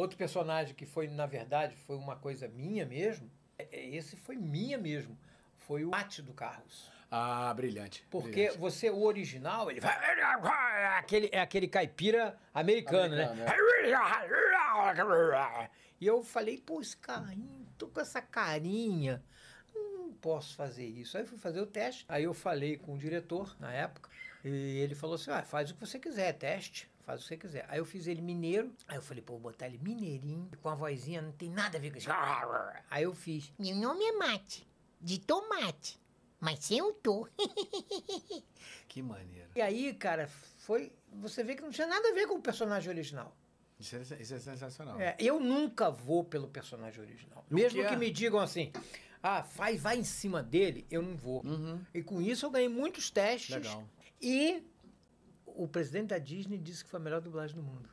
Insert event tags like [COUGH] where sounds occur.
Outro personagem que foi, na verdade, foi uma coisa minha mesmo, é, é, esse foi minha mesmo, foi o Mate do Carlos. Ah, brilhante. Porque brilhante. você, o original, ele vai. É aquele, é aquele caipira americano, né? americano né? E eu falei, pô, esse carrinho, tô com essa carinha, não posso fazer isso. Aí fui fazer o teste, aí eu falei com o diretor na época, e ele falou assim: ah, faz o que você quiser, teste faz o que você quiser. Aí eu fiz ele mineiro, aí eu falei, pô, vou botar ele mineirinho, com a vozinha, não tem nada a ver com isso. Aí eu fiz. Meu nome é Mate, de tomate, mas sem o tô. [LAUGHS] que maneiro. E aí, cara, foi. Você vê que não tinha nada a ver com o personagem original. Isso é, é sensacional. É, eu nunca vou pelo personagem original. O Mesmo que, é? me digam assim ah, faz, vai em cima dele, eu não vou. Uhum. E com isso eu ganhei muitos testes. Legal. E o presidente da Disney disse que foi a melhor dublagem do mundo.